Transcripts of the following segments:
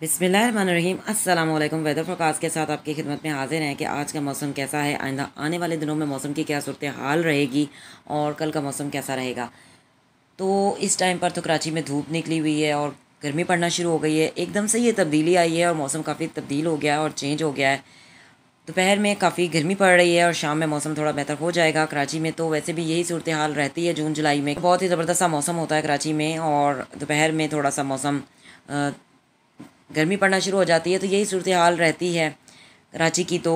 बिसमीम अल्लाम weather forecast के साथ आपकी खिदमत में हाजिर हैं कि आज का मौसम कैसा है आइंदा आने वाले दिनों में मौसम की क्या सूरत हाल रहेगी और कल का मौसम कैसा रहेगा तो इस टाइम पर तो कराची में धूप निकली हुई है और गर्मी पड़ना शुरू हो गई है एकदम से ये तब्दीली आई है और मौसम काफ़ी तब्दील हो गया है और चेंज हो गया है दोपहर में काफ़ी गर्मी पड़ रही है और शाम में मौसम थोड़ा बेहतर हो जाएगा कराची में तो वैसे भी यही सूरत हाल रहती है जून जुलाई में बहुत ही ज़बरदस्त सा मौसम होता है कराची में और दोपहर में थोड़ा सा मौसम गर्मी पड़ना शुरू हो जाती है तो यही सूरत हाल रहती है कराची की तो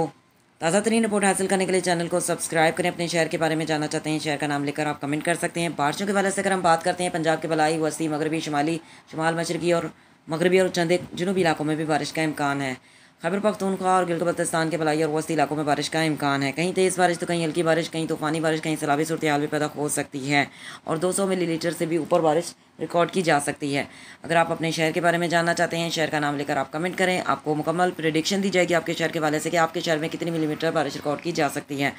ताज़ा तरीन रिपोर्ट हासिल करने के लिए चैनल को सब्सक्राइब करें अपने शहर के बारे में जानना चाहते हैं शहर का नाम लेकर आप कमेंट कर सकते हैं बारिशों के वाले से अगर हम बात करते हैं पंजाब के बलाई वसी मगरबी शुमाली शुमाल मशरकी और मगरबी और चंदे जनूबी इलाकों में भी बारिश का इम्कान है खबर पख्तूनख्वा और गिलगत बल्तिस्तान के बलाई और वस्ती इलाकों में बारिश का इम्कान है कहीं तेज़ बारिश तो कहीं हल्की बारिश कहीं तूफ़ानी बारिश कहीं सलाबी सूरत हाल भी पैदा हो सकती है और 200 मिलीलीटर से भी ऊपर बारिश रिकॉर्ड की जा सकती है अगर आप अपने शहर के बारे में जानना चाहते हैं शहर का नाम लेकर आप कमेंट करें आपको मुकम्मल प्रडिक्शन दी जाएगी आपके शहर के वाले से कि आपके शहर में कितनी मिलीमीटर बारिश रिकॉर्ड की जा सकती है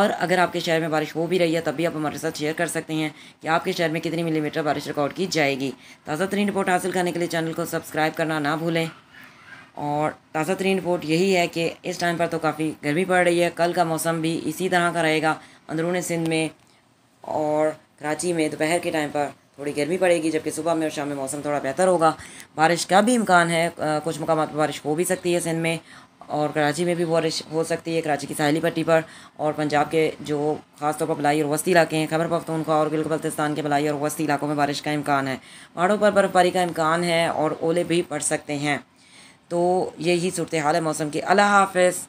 और अगर आपके शहर में बारिश हो भी रही है तब भी आप हमारे साथ शेयर कर सकते हैं कि आपके शहर में कितनी मिलीमीटर बारिश रिकॉर्ड की जाएगी ताज़ा तरीन रिपोर्ट हासिल करने के लिए चैनल को सब्सक्राइब करना ना भूलें और ताज़ा तरीन रिपोर्ट यही है कि इस टाइम पर तो काफ़ी गर्मी पड़ रही है कल का मौसम भी इसी तरह का रहेगा अंदरून सिंध में और कराची में दोपहर के टाइम पर थोड़ी गर्मी पड़ेगी जबकि सुबह में और शाम में मौसम थोड़ा बेहतर होगा बारिश का भी इम्कान है कुछ मकाम पर बारिश हो भी सकती है सिंध में और कराची में भी बारिश हो सकती है कराची की साहली पट्टी पर और पंजाब के जो खासतौर पर बलाई और वस्ती इलाके हैं खबर पख्तूनख्वा और बिल्कुल बल्तिस्तान के बलाई और वस्ती इलाकों में बारिश का इम्कान है पहाड़ों पर बर्फबारी का इम्कान है और ओले भी पड़ सकते हैं तो यही सूरत हाल है मौसम की अल्लाह हाफिज़